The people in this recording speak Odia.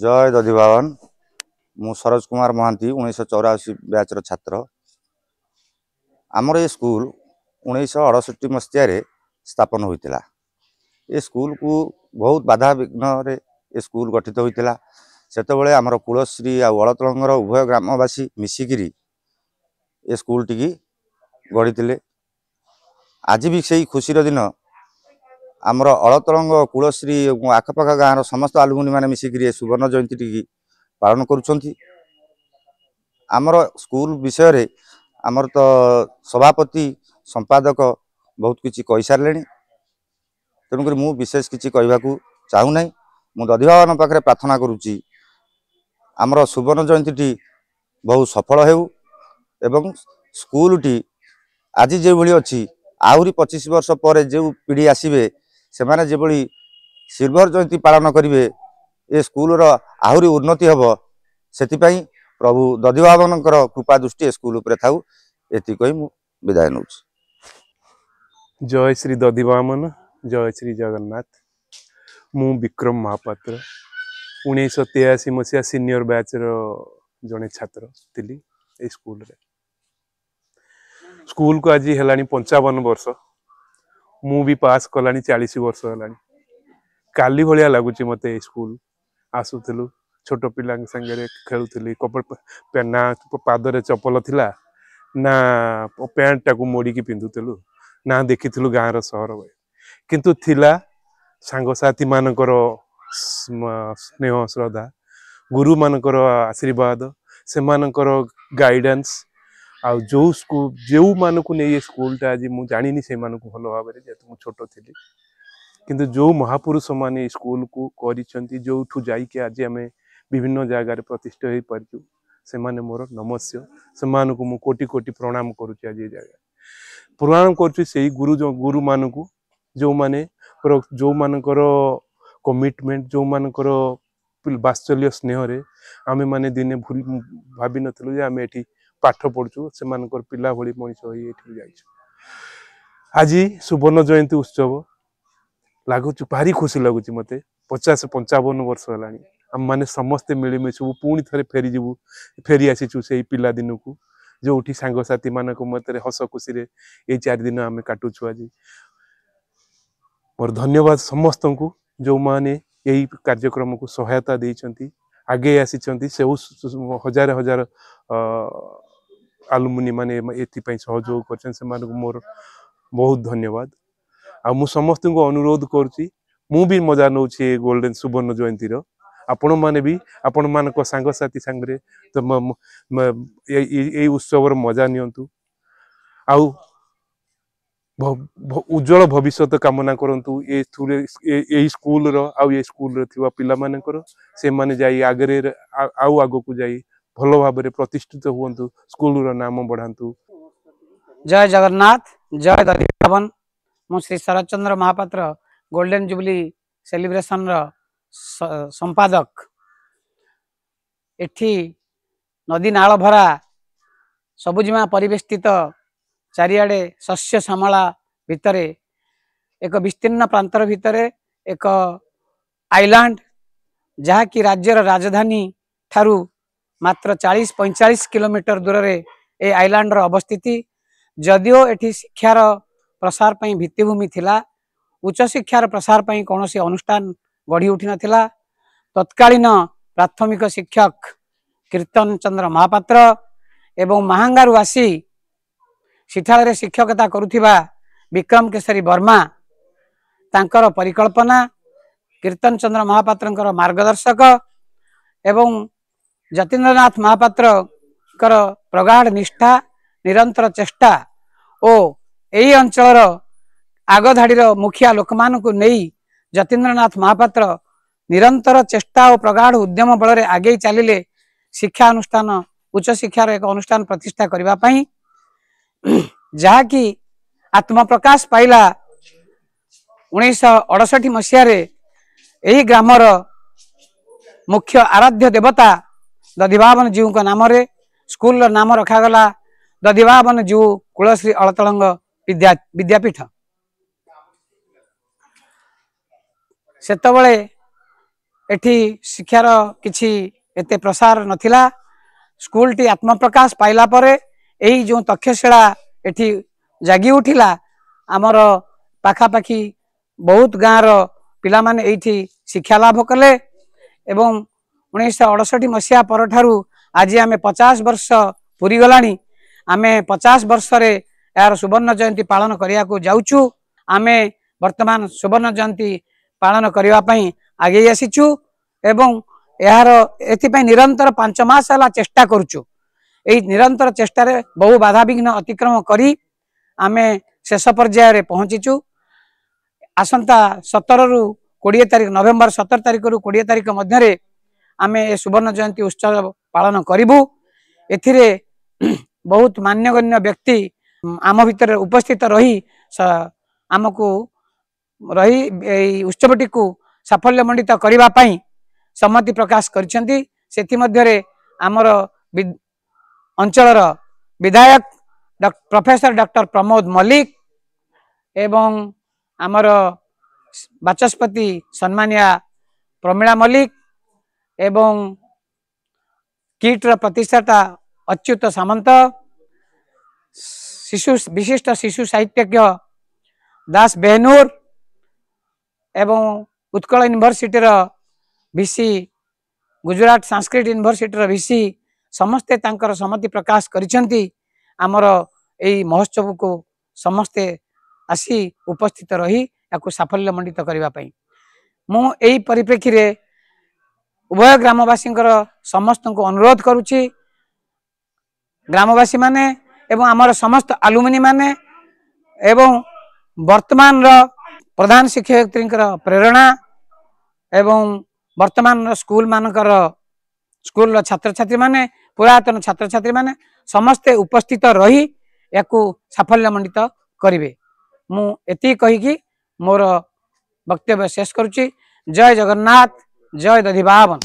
জয় দଧିবাহন ମୁଁ ସରୋଜ କୁମାର ମହାନ୍ତି ଉଣେଇଶହ ଚଉରାଅଶୀ ବ୍ୟାଚ୍ର ଛାତ୍ର ଆମର ଏ ସ୍କୁଲ ଉଣେଇଶହ ଅଡ଼ଷଠି ମସିହାରେ ସ୍ଥାପନ ହୋଇଥିଲା ଏ ସ୍କୁଲକୁ ବହୁତ ବାଧାବିଘ୍ନରେ ଏ ସ୍କୁଲ ଗଠିତ ହୋଇଥିଲା ସେତେବେଳେ ଆମର କୁଳଶ୍ରୀ ଆଉ ଅଳତଳଙ୍ଗର ଉଭୟ ଗ୍ରାମବାସୀ ମିଶିକିରି ଏ ସ୍କୁଲଟିକି ଗଢ଼ିଥିଲେ ଆଜି ବି ସେଇ ଖୁସିର ଦିନ ଆମର ଅଳତରଙ୍ଗ କୁଳଶ୍ରୀ ଏବଂ ଆଖପାଖ ଗାଁର ସମସ୍ତ ଆଲୁମୁନିମାନେ ମିଶିକିରି ଏ ସୁବର୍ଣ୍ଣ ଜୟନ୍ତୀଟିକି ପାଳନ କରୁଛନ୍ତି ଆମର ସ୍କୁଲ ବିଷୟରେ ଆମର ତ ସଭାପତି ସମ୍ପାଦକ ବହୁତ କିଛି କହିସାରିଲେଣି ତେଣୁକରି ମୁଁ ବିଶେଷ କିଛି କହିବାକୁ ଚାହୁଁନାହିଁ ମୁଁ ଦଧିଭାବାନଙ୍କ ପାଖରେ ପ୍ରାର୍ଥନା କରୁଛି ଆମର ସୁବର୍ଣ୍ଣ ଜୟନ୍ତୀଟି ବହୁ ସଫଳ ହେଉ ଏବଂ ସ୍କୁଲଟି ଆଜି ଯେଉଁଭଳି ଅଛି ଆହୁରି ପଚିଶ ବର୍ଷ ପରେ ଯେଉଁ ପିଢ଼ି ଆସିବେ ସେମାନେ ଯେଭଳି ସିଲଭର ଜୟନ୍ତୀ ପାଳନ କରିବେ ଏ ସ୍କୁଲର ଆହୁରି ଉନ୍ନତି ହେବ ସେଥିପାଇଁ ପ୍ରଭୁ ଦଧିବାବନଙ୍କର କୃପା ଦୃଷ୍ଟି ଏ ସ୍କୁଲ ଉପରେ ଥାଉ ଏତିକି ମୁଁ ବିଦାୟ ନେଉଛି ଜୟ ଶ୍ରୀ ଦଧିବାମନ ଜୟ ଶ୍ରୀ ଜଗନ୍ନାଥ ମୁଁ ବିକ୍ରମ ମହାପାତ୍ର ଉଣେଇଶହ ତେୟାଅଶୀ ମସିହା ସିନିୟର ବ୍ୟାଚ୍ର ଜଣେ ଛାତ୍ର ଥିଲି ଏଇ ସ୍କୁଲରେ ସ୍କୁଲକୁ ଆଜି ହେଲାଣି ପଞ୍ଚାବନ ବର୍ଷ ମୁଁ ବି ପାସ୍ କଲାଣି ଚାଳିଶ ବର୍ଷ ହେଲାଣି କାଲି ଭଳିଆ ଲାଗୁଛି ମୋତେ ଏଇ ସ୍କୁଲ ଆସୁଥିଲୁ ଛୋଟ ପିଲାଙ୍କ ସାଙ୍ଗରେ ଖେଳୁଥିଲି ନା ପାଦରେ ଚପଲ ଥିଲା ନା ପ୍ୟାଣ୍ଟଟାକୁ ମୋଡ଼ିକି ପିନ୍ଧୁଥିଲୁ ନା ଦେଖିଥିଲୁ ଗାଁର ସହର କିନ୍ତୁ ଥିଲା ସାଙ୍ଗସାଥିମାନଙ୍କର ସ୍ନେହ ଶ୍ରଦ୍ଧା ଗୁରୁମାନଙ୍କର ଆଶୀର୍ବାଦ ସେମାନଙ୍କର ଗାଇଡ଼ାନ୍ସ आ जो स्कूल जो मानक नहीं स्कूल टा आज मुझे जानी से मानक भल भाव जेहतु मुझे छोट थी किंतु जो महापुरुष मान स्कूल को करोठ जाके आज आम विभिन्न जगार प्रतिष्ठा हो पारू से मैंने मोर नमस्य से मूँ कोटि कोटि प्रणाम करुच्छे आज ये जगह प्रणाम कर गुरु जो गुरु मान को जो मैंने जो मानकर कमिटमेंट जो मानकर बात्सल्य स्नेह आम मैंने दिने भूल भाव नुँ आम एटी ପାଠ ପଢ଼ୁଛୁ ସେମାନଙ୍କର ପିଲା ଭଳି ମଣିଷ ହୋଇ ଏଠିକି ଯାଇଛୁ ଆଜି ସୁବର୍ଣ୍ଣ ଜୟନ୍ତୀ ଉତ୍ସବ ଲାଗୁଛି ଭାରି ଖୁସି ଲାଗୁଛି ମୋତେ ପଚାଶ ପଞ୍ଚାବନ ବର୍ଷ ହେଲାଣି ଆମମାନେ ସମସ୍ତେ ମିଳିମିଶିବୁ ପୁଣି ଥରେ ଫେରିଯିବୁ ଫେରି ଆସିଛୁ ସେଇ ପିଲାଦିନକୁ ଯେଉଁଠି ସାଙ୍ଗସାଥିମାନଙ୍କ ମଧ୍ୟରେ ହସ ଖୁସିରେ ଏଇ ଚାରିଦିନ ଆମେ କାଟୁଛୁ ଆଜି ମୋର ଧନ୍ୟବାଦ ସମସ୍ତଙ୍କୁ ଯେଉଁମାନେ ଏହି କାର୍ଯ୍ୟକ୍ରମକୁ ସହାୟତା ଦେଇଛନ୍ତି ଆଗେଇ ଆସିଛନ୍ତି ସେଉ ହଜାର ହଜାର ଆଲୁମିନି ମାନେ ଏଥିପାଇଁ ସହଯୋଗ କରିଛନ୍ତି ସେମାନଙ୍କୁ ମୋର ବହୁତ ଧନ୍ୟବାଦ ଆଉ ମୁଁ ସମସ୍ତଙ୍କୁ ଅନୁରୋଧ କରୁଛି ମୁଁ ବି ମଜା ନେଉଛି ଏ ଗୋଲ୍ଡେନ୍ ସୁବର୍ଣ୍ଣ ଜୟନ୍ତୀର ଆପଣମାନେ ବି ଆପଣମାନଙ୍କ ସାଙ୍ଗସାଥି ସାଙ୍ଗରେ ଏଇ ଉତ୍ସବର ମଜା ନିଅନ୍ତୁ ଆଉ ଉଜ୍ଜଳ ଭବିଷ୍ୟତ କାମନା କରନ୍ତୁ ଏ ଏହି ସ୍କୁଲର ଆଉ ଏ ସ୍କୁଲରେ ଥିବା ପିଲାମାନଙ୍କର ସେମାନେ ଯାଇ ଆଗରେ ଆଉ ଆଗକୁ ଯାଇ ଭଲ ଭାବରେ ପ୍ରତିଷ୍ଠିତ ହୁଅନ୍ତୁ ସ୍କୁଲର ନାମ ବଢ଼ାନ୍ତୁ ଜୟ ଜଗନ୍ନାଥ ଜୟ ଦରିଭବନ ମୁଁ ଶ୍ରୀ ଶରତ ଚନ୍ଦ୍ର ମହାପାତ୍ର ଗୋଲ୍ଡେନ୍ ଜୁବଲି ସେଲିବ୍ରେସନର ସମ୍ପାଦକ ଏଠି ନଦୀ ନାଳ ଭରା ସବୁଜିମା ପରିବେଷ୍ଟିତ ଚାରିଆଡ଼େ ଶସ୍ୟ ଶ୍ୟାମଳା ଭିତରେ ଏକ ବିସ୍ତୀର୍ଣ୍ଣ ପ୍ରାନ୍ତର ଭିତରେ ଏକ ଆଇଲାଣ୍ଡ ଯାହାକି ରାଜ୍ୟର ରାଜଧାନୀ ଠାରୁ ମାତ୍ର ଚାଳିଶ ପଇଁଚାଳିଶ କିଲୋମିଟର ଦୂରରେ ଏ ଆଇଲାଣ୍ଡର ଅବସ୍ଥିତି ଯଦିଓ ଏଠି ଶିକ୍ଷାର ପ୍ରସାର ପାଇଁ ଭିତ୍ତିଭୂମି ଥିଲା ଉଚ୍ଚଶିକ୍ଷାର ପ୍ରସାର ପାଇଁ କୌଣସି ଅନୁଷ୍ଠାନ ଗଢ଼ି ଉଠିନଥିଲା ତତ୍କାଳୀନ ପ୍ରାଥମିକ ଶିକ୍ଷକ କୀର୍ତ୍ତନ ଚନ୍ଦ୍ର ମହାପାତ୍ର ଏବଂ ମାହାଙ୍ଗାରୁ ଆସି ସେଠାରେ ଶିକ୍ଷକତା କରୁଥିବା ବିକ୍ରମ କେଶରୀ ବର୍ମା ତାଙ୍କର ପରିକଳ୍ପନା କୀର୍ତ୍ତନ ଚନ୍ଦ୍ର ମହାପାତ୍ରଙ୍କର ମାର୍ଗଦର୍ଶକ ଏବଂ ଯତୀନ୍ଦ୍ରନାଥ ମହାପାତ୍ରଙ୍କର ପ୍ରଗାଢ଼ ନିଷ୍ଠା ନିରନ୍ତର ଚେଷ୍ଟା ଓ ଏହି ଅଞ୍ଚଳର ଆଗଧାଡ଼ିର ମୁଖିଆ ଲୋକମାନଙ୍କୁ ନେଇ ଯତୀନ୍ଦ୍ରନାଥ ମହାପାତ୍ର ନିରନ୍ତର ଚେଷ୍ଟା ଓ ପ୍ରଗାଢ଼ ଉଦ୍ୟମ ବଳରେ ଆଗେଇ ଚାଲିଲେ ଶିକ୍ଷା ଅନୁଷ୍ଠାନ ଉଚ୍ଚଶିକ୍ଷାର ଏକ ଅନୁଷ୍ଠାନ ପ୍ରତିଷ୍ଠା କରିବା ପାଇଁ ଯାହାକି ଆତ୍ମପ୍ରକାଶ ପାଇଲା ଉଣେଇଶହ ଅଡ଼ଷଠି ମସିହାରେ ଏହି ଗ୍ରାମର ମୁଖ୍ୟ ଆରାଧ୍ୟ ଦେବତା ଦଧିବାବନ ଜୀଉଙ୍କ ନାମରେ ସ୍କୁଲର ନାମ ରଖାଗଲା ଦଧିବାବନ ଜୀଉ କୁଳଶ୍ରୀ ଅଳତଳଙ୍ଗ ବିଦ୍ୟା ବିଦ୍ୟାପୀଠ ସେତେବେଳେ ଏଠି ଶିକ୍ଷାର କିଛି ଏତେ ପ୍ରସାର ନଥିଲା ସ୍କୁଲଟି ଆତ୍ମପ୍ରକାଶ ପାଇଲା ପରେ ଏଇ ଯେଉଁ ତକ୍ଷଶିଳା ଏଠି ଜାଗି ଉଠିଲା ଆମର ପାଖାପାଖି ବହୁତ ଗାଁର ପିଲାମାନେ ଏଇଠି ଶିକ୍ଷା ଲାଭ କଲେ ଏବଂ ଉଣେଇଶହ ଅଡ଼ଷଠି ମସିହା ପରଠାରୁ ଆଜି ଆମେ ପଚାଶ ବର୍ଷ ପୁରିଗଲାଣି ଆମେ ପଚାଶ ବର୍ଷରେ ଏହାର ସୁବର୍ଣ୍ଣ ଜୟନ୍ତୀ ପାଳନ କରିବାକୁ ଯାଉଛୁ ଆମେ ବର୍ତ୍ତମାନ ସୁବର୍ଣ୍ଣ ଜୟନ୍ତୀ ପାଳନ କରିବା ପାଇଁ ଆଗେଇ ଆସିଛୁ ଏବଂ ଏହାର ଏଥିପାଇଁ ନିରନ୍ତର ପାଞ୍ଚ ମାସ ହେଲା ଚେଷ୍ଟା କରୁଛୁ ଏହି ନିରନ୍ତର ଚେଷ୍ଟାରେ ବହୁ ବାଧାବିଘ୍ନ ଅତିକ୍ରମ କରି ଆମେ ଶେଷ ପର୍ଯ୍ୟାୟରେ ପହଞ୍ଚିଛୁ ଆସନ୍ତା ସତରରୁ କୋଡ଼ିଏ ତାରିଖ ନଭେମ୍ବର ସତର ତାରିଖରୁ କୋଡ଼ିଏ ତାରିଖ ମଧ୍ୟରେ ଆମେ ଏ ସୁବର୍ଣ୍ଣ ଜୟନ୍ତୀ ଉତ୍ସବ ପାଳନ କରିବୁ ଏଥିରେ ବହୁତ ମାନ୍ୟଗଣ୍ୟ ବ୍ୟକ୍ତି ଆମ ଭିତରେ ଉପସ୍ଥିତ ରହି ଆମକୁ ରହି ଏଇ ଉତ୍ସବଟିକୁ ସାଫଲ୍ୟ ମଣ୍ଡିତ କରିବା ପାଇଁ ସମ୍ମତି ପ୍ରକାଶ କରିଛନ୍ତି ସେଥିମଧ୍ୟରେ ଆମର ଅଞ୍ଚଳର ବିଧାୟକ ପ୍ରଫେସର ଡକ୍ଟର ପ୍ରମୋଦ ମଲ୍ଲିକ ଏବଂ ଆମର ବାଚସ୍ପତି ସମ୍ମାନିଆ ପ୍ରମିଳା ମଲ୍ଲିକ ଏବଂ କିଟ୍ର ପ୍ରତିଷ୍ଠାତା ଅଚ୍ୟୁତ ସାମନ୍ତ ଶିଶୁ ବିଶିଷ୍ଟ ଶିଶୁ ସାହିତ୍ୟଜ୍ଞ ଦାସ ବେହନୁର ଏବଂ ଉତ୍କଳ ୟୁନିଭର୍ସିଟିର ଭିସି ଗୁଜୁରାଟ ସାଂସ୍କ୍ରିଟ ୟୁନିଭର୍ସିଟିର ଭିସି ସମସ୍ତେ ତାଙ୍କର ସମ୍ମତି ପ୍ରକାଶ କରିଛନ୍ତି ଆମର ଏଇ ମହୋତ୍ସବକୁ ସମସ୍ତେ ଆସି ଉପସ୍ଥିତ ରହି ଏହାକୁ ସାଫଲ୍ୟ ମଣ୍ଡିତ କରିବା ପାଇଁ ମୁଁ ଏହି ପରିପ୍ରେକ୍ଷୀରେ ଉଭୟ ଗ୍ରାମବାସୀଙ୍କର ସମସ୍ତଙ୍କୁ ଅନୁରୋଧ କରୁଛି ଗ୍ରାମବାସୀମାନେ ଏବଂ ଆମର ସମସ୍ତ ଆଲୁମିନିମାନେ ଏବଂ ବର୍ତ୍ତମାନର ପ୍ରଧାନ ଶିକ୍ଷୟତ୍ରୀଙ୍କର ପ୍ରେରଣା ଏବଂ ବର୍ତ୍ତମାନର ସ୍କୁଲମାନଙ୍କର ସ୍କୁଲର ଛାତ୍ରଛାତ୍ରୀମାନେ ପୁରାତନ ଛାତ୍ରଛାତ୍ରୀମାନେ ସମସ୍ତେ ଉପସ୍ଥିତ ରହି ଏହାକୁ ସାଫଲ୍ୟମଣ୍ଡିତ କରିବେ ମୁଁ ଏତିକି କହିକି ମୋର ବକ୍ତବ୍ୟ ଶେଷ କରୁଛି ଜୟ ଜଗନ୍ନାଥ जय दधिभावन